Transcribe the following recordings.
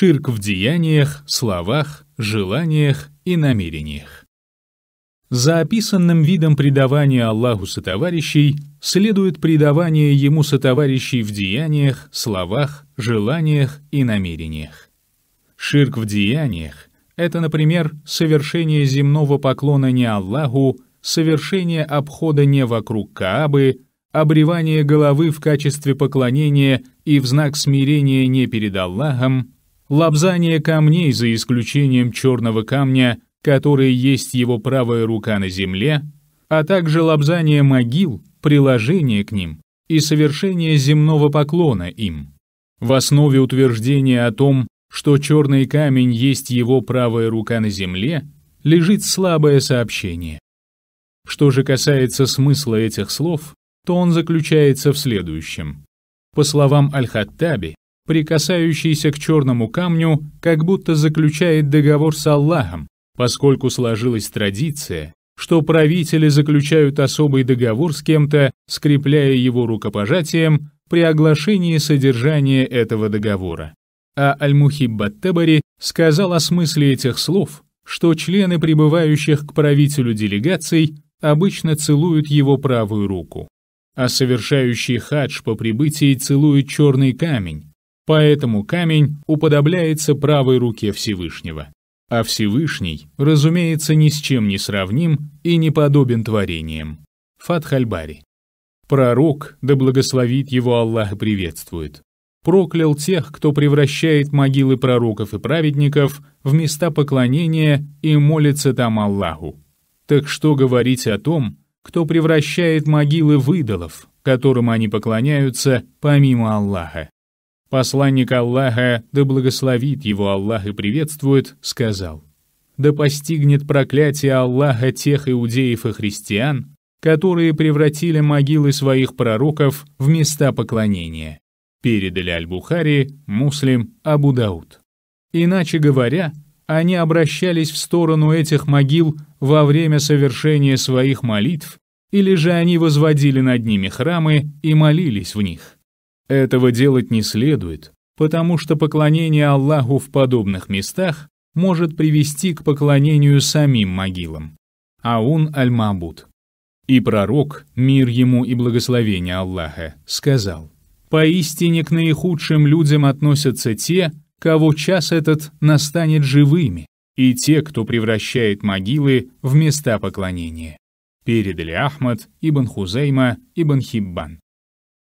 ширк в деяниях, словах, желаниях и намерениях. За описанным видом предавания Аллаху сотоварищей следует предавание Ему сотоварищей в деяниях, словах, желаниях и намерениях. Ширк в деяниях — это, например, совершение земного поклона не Аллаху, совершение обхода не вокруг Каабы, обревание головы в качестве поклонения и в знак смирения не перед Аллахом, лобзание камней за исключением черного камня, который есть его правая рука на земле, а также лобзание могил, приложение к ним и совершение земного поклона им. В основе утверждения о том, что черный камень есть его правая рука на земле, лежит слабое сообщение. Что же касается смысла этих слов, то он заключается в следующем. По словам Аль-Хаттаби, прикасающийся к черному камню, как будто заключает договор с Аллахом, поскольку сложилась традиция, что правители заключают особый договор с кем-то, скрепляя его рукопожатием при оглашении содержания этого договора. А Аль-Мухиб Табари сказал о смысле этих слов, что члены прибывающих к правителю делегаций обычно целуют его правую руку, а совершающий хадж по прибытии целует черный камень, Поэтому камень уподобляется правой руке Всевышнего. А Всевышний, разумеется, ни с чем не сравним и не подобен творениям. Фатхальбари. Пророк, да благословит его Аллах приветствует, проклял тех, кто превращает могилы пророков и праведников в места поклонения и молится там Аллаху. Так что говорить о том, кто превращает могилы в которым они поклоняются помимо Аллаха? Посланник Аллаха, да благословит его Аллах и приветствует, сказал, «Да постигнет проклятие Аллаха тех иудеев и христиан, которые превратили могилы своих пророков в места поклонения». Передали Аль-Бухари, Муслим, Абу-Дауд. Иначе говоря, они обращались в сторону этих могил во время совершения своих молитв, или же они возводили над ними храмы и молились в них. Этого делать не следует, потому что поклонение Аллаху в подобных местах может привести к поклонению самим могилам. Аун аль мабут И пророк, мир ему и благословение Аллаха, сказал, «Поистине к наихудшим людям относятся те, кого час этот настанет живыми, и те, кто превращает могилы в места поклонения». Передали Ахмад, Ибн Хузейма, Ибн Хиббан.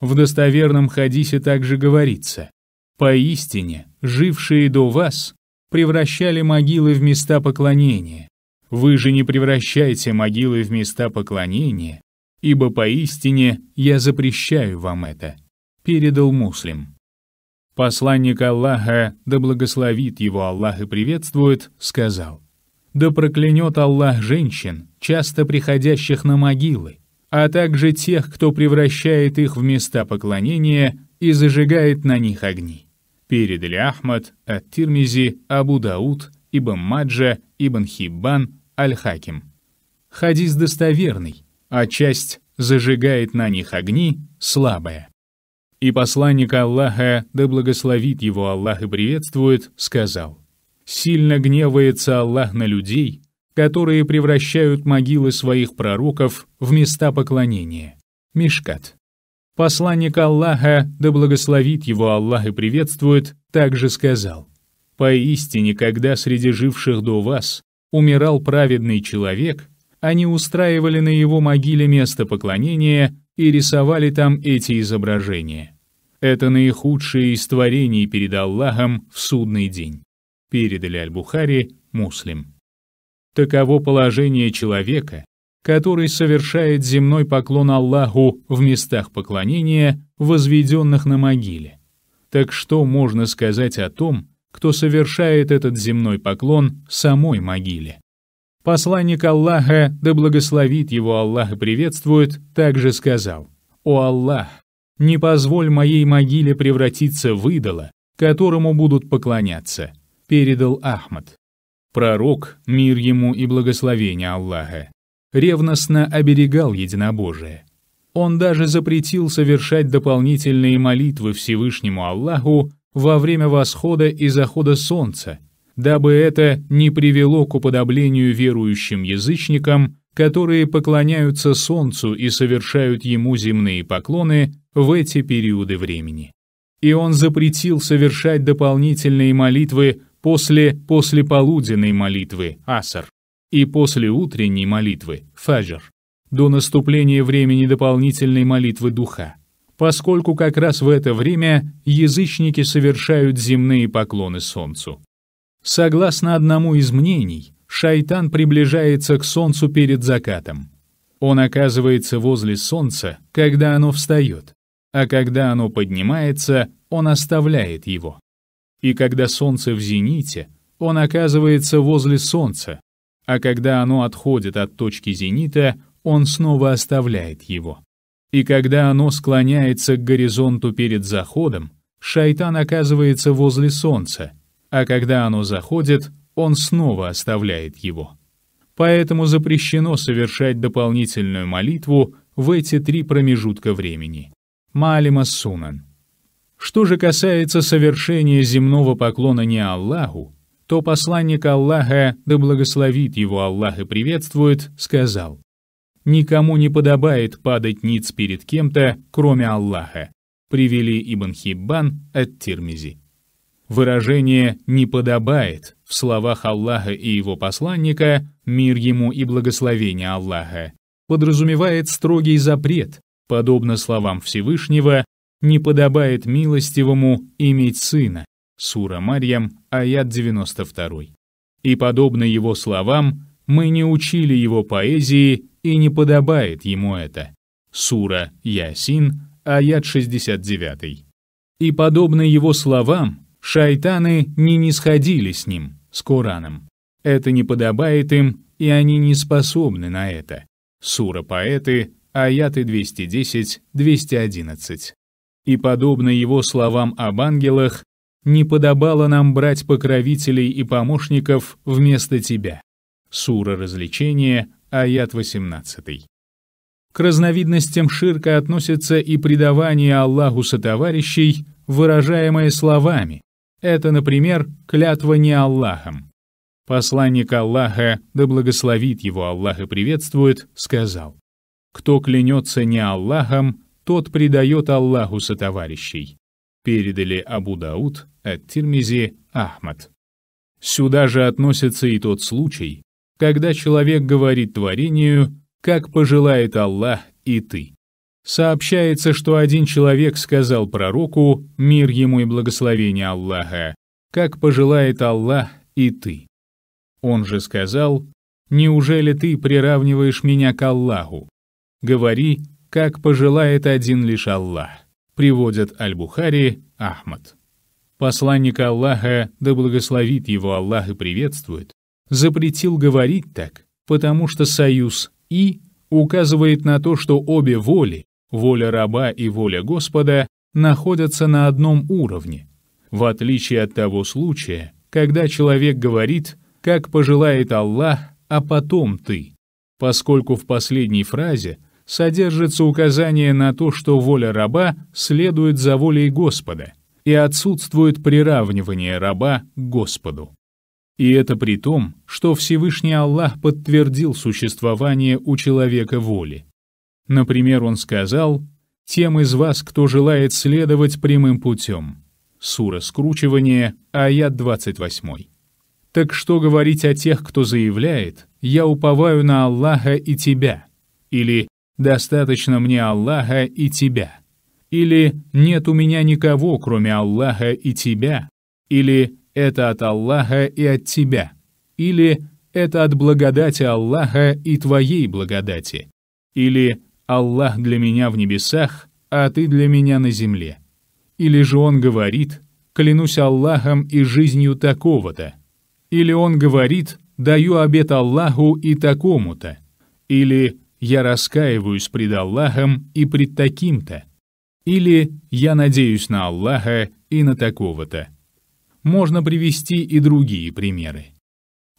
В достоверном хадисе также говорится «Поистине, жившие до вас превращали могилы в места поклонения. Вы же не превращайте могилы в места поклонения, ибо поистине я запрещаю вам это», — передал муслим. Посланник Аллаха, да благословит его Аллах и приветствует, сказал, «Да проклянет Аллах женщин, часто приходящих на могилы, а также тех, кто превращает их в места поклонения и зажигает на них огни. Передали Ахмад, Ат-Тирмизи, Абу Дауд, Ибн Маджа, Ибн Хиббан, Аль-Хаким. Хадис достоверный, а часть «зажигает на них огни» слабая. И посланник Аллаха, да благословит его Аллах и приветствует, сказал, «Сильно гневается Аллах на людей, которые превращают могилы своих пророков в места поклонения. Мишкат. Посланник Аллаха, да благословит его Аллах и приветствует, также сказал, «Поистине, когда среди живших до вас умирал праведный человек, они устраивали на его могиле место поклонения и рисовали там эти изображения. Это наихудшее из творений перед Аллахом в судный день. Передали Аль-Бухари, Муслим. Таково положение человека, который совершает земной поклон Аллаху в местах поклонения, возведенных на могиле. Так что можно сказать о том, кто совершает этот земной поклон самой могиле? Посланник Аллаха, да благословит его Аллах и приветствует, также сказал, «О Аллах, не позволь моей могиле превратиться в идола, которому будут поклоняться», — передал Ахмад. Пророк, мир ему и благословение Аллаха, ревностно оберегал единобожие. Он даже запретил совершать дополнительные молитвы Всевышнему Аллаху во время восхода и захода солнца, дабы это не привело к уподоблению верующим язычникам, которые поклоняются солнцу и совершают ему земные поклоны в эти периоды времени. И он запретил совершать дополнительные молитвы после послеполуденной молитвы Асар и после утренней молитвы Фаджр до наступления времени дополнительной молитвы Духа, поскольку как раз в это время язычники совершают земные поклоны Солнцу. Согласно одному из мнений, шайтан приближается к Солнцу перед закатом. Он оказывается возле Солнца, когда оно встает, а когда оно поднимается, он оставляет его. И когда солнце в зените, он оказывается возле солнца, а когда оно отходит от точки зенита, он снова оставляет его. И когда оно склоняется к горизонту перед заходом, шайтан оказывается возле солнца, а когда оно заходит, он снова оставляет его. Поэтому запрещено совершать дополнительную молитву в эти три промежутка времени. Малима Сунан. Что же касается совершения земного поклона не Аллаху, то посланник Аллаха, да благословит его Аллах и приветствует, сказал, «Никому не подобает падать ниц перед кем-то, кроме Аллаха», привели Ибн Хиббан от Тирмизи. Выражение «не подобает» в словах Аллаха и его посланника «мир ему и благословение Аллаха» подразумевает строгий запрет, подобно словам Всевышнего не подобает милостивому иметь сына». Сура Марьям, аят 92. И подобно его словам, мы не учили его поэзии и не подобает ему это. Сура Ясин, аят 69. И подобно его словам, шайтаны не нисходили с ним, с Кораном. Это не подобает им, и они не способны на это. Сура Поэты, аяты 210-211 и, подобно его словам об ангелах, не подобало нам брать покровителей и помощников вместо тебя. Сура развлечения, аят 18. К разновидностям ширка относятся и предавание Аллаху сотоварищей, выражаемое словами. Это, например, клятва не Аллахом. Посланник Аллаха, да благословит его Аллах и приветствует, сказал, «Кто клянется не Аллахом, тот предает Аллаху сотоварищей. Передали Абу Дауд от Тирмизи Ахмад. Сюда же относится и тот случай, когда человек говорит творению «как пожелает Аллах и ты». Сообщается, что один человек сказал пророку «мир ему и благословение Аллаха», «как пожелает Аллах и ты». Он же сказал «неужели ты приравниваешь меня к Аллаху? Говори как пожелает один лишь Аллах, приводят Аль-Бухари Ахмад. Посланник Аллаха, да благословит его Аллах и приветствует, запретил говорить так, потому что союз «и» указывает на то, что обе воли, воля раба и воля Господа, находятся на одном уровне, в отличие от того случая, когда человек говорит «как пожелает Аллах, а потом ты», поскольку в последней фразе – содержится указание на то, что воля раба следует за волей Господа, и отсутствует приравнивание раба к Господу. И это при том, что Всевышний Аллах подтвердил существование у человека воли. Например, он сказал «Тем из вас, кто желает следовать прямым путем». Сура скручивания, аят 28. Так что говорить о тех, кто заявляет «Я уповаю на Аллаха и тебя» или «Достаточно мне Аллаха и тебя». Или «Нет у меня никого, кроме Аллаха и тебя». Или «Это от Аллаха и от тебя». Или «Это от благодати Аллаха и твоей благодати». Или «Аллах для меня в небесах, а ты для меня на земле». Или же он говорит «Клянусь Аллахом и жизнью такого-то». Или он говорит «Даю обет Аллаху и такому-то». Или «Я раскаиваюсь пред Аллахом и пред таким-то» или «Я надеюсь на Аллаха и на такого-то». Можно привести и другие примеры.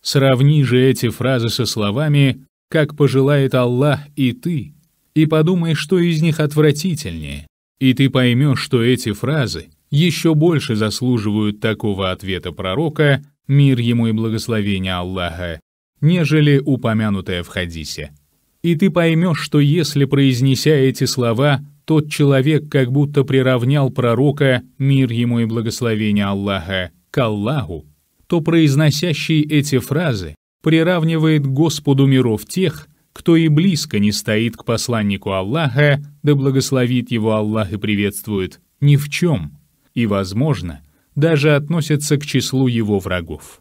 Сравни же эти фразы со словами «как пожелает Аллах и ты», и подумай, что из них отвратительнее, и ты поймешь, что эти фразы еще больше заслуживают такого ответа пророка, мир ему и благословение Аллаха, нежели упомянутое в хадисе. И ты поймешь, что если, произнеся эти слова, тот человек как будто приравнял пророка, мир ему и благословение Аллаха, к Аллаху, то произносящий эти фразы приравнивает Господу миров тех, кто и близко не стоит к посланнику Аллаха, да благословит его Аллах и приветствует, ни в чем, и, возможно, даже относится к числу его врагов.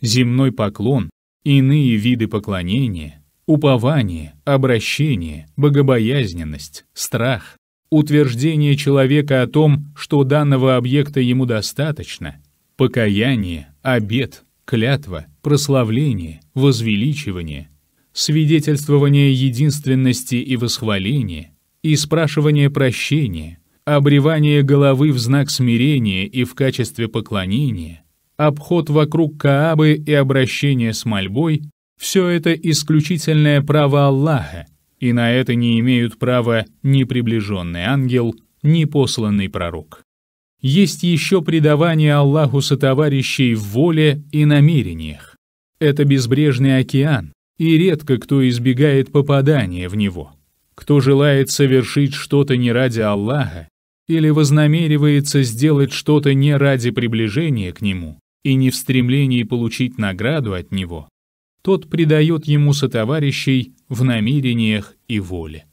Земной поклон, иные виды поклонения — Упование, обращение, богобоязненность, страх, утверждение человека о том, что данного объекта ему достаточно, покаяние, обет, клятва, прославление, возвеличивание, свидетельствование единственности и восхваление, и спрашивание прощения, обревание головы в знак смирения и в качестве поклонения, обход вокруг Каабы и обращение с мольбой все это исключительное право Аллаха, и на это не имеют права ни приближенный ангел, ни посланный пророк. Есть еще предавание Аллаху сотоварищей в воле и намерениях. Это безбрежный океан, и редко кто избегает попадания в него. Кто желает совершить что-то не ради Аллаха или вознамеривается сделать что-то не ради приближения к Нему и не в стремлении получить награду от Него, тот предает ему сотоварищей в намерениях и воле.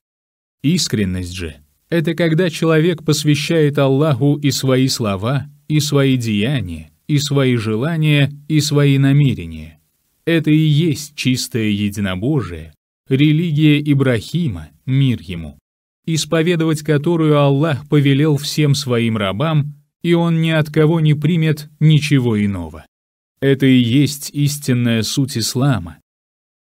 Искренность же — это когда человек посвящает Аллаху и свои слова, и свои деяния, и свои желания, и свои намерения. Это и есть чистое единобожие, религия Ибрахима, мир ему, исповедовать которую Аллах повелел всем своим рабам, и он ни от кого не примет ничего иного. Это и есть истинная суть ислама.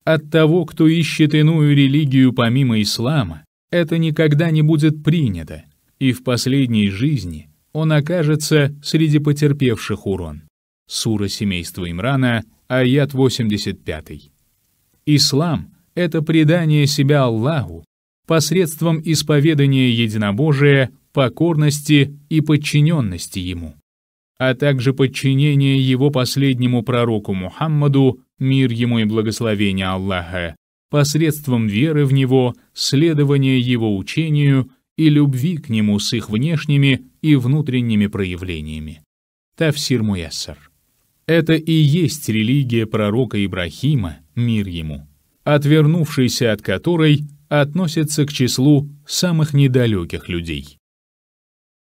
От того, кто ищет иную религию помимо ислама, это никогда не будет принято, и в последней жизни он окажется среди потерпевших урон. Сура семейства Имрана, аят 85. Ислам — это предание себя Аллаху посредством исповедания единобожия, покорности и подчиненности Ему а также подчинение его последнему пророку Мухаммаду, мир ему и благословение Аллаха, посредством веры в него, следования его учению и любви к нему с их внешними и внутренними проявлениями. Тафсир Муяссар. Это и есть религия пророка Ибрахима, мир ему, отвернувшийся от которой относится к числу самых недалеких людей.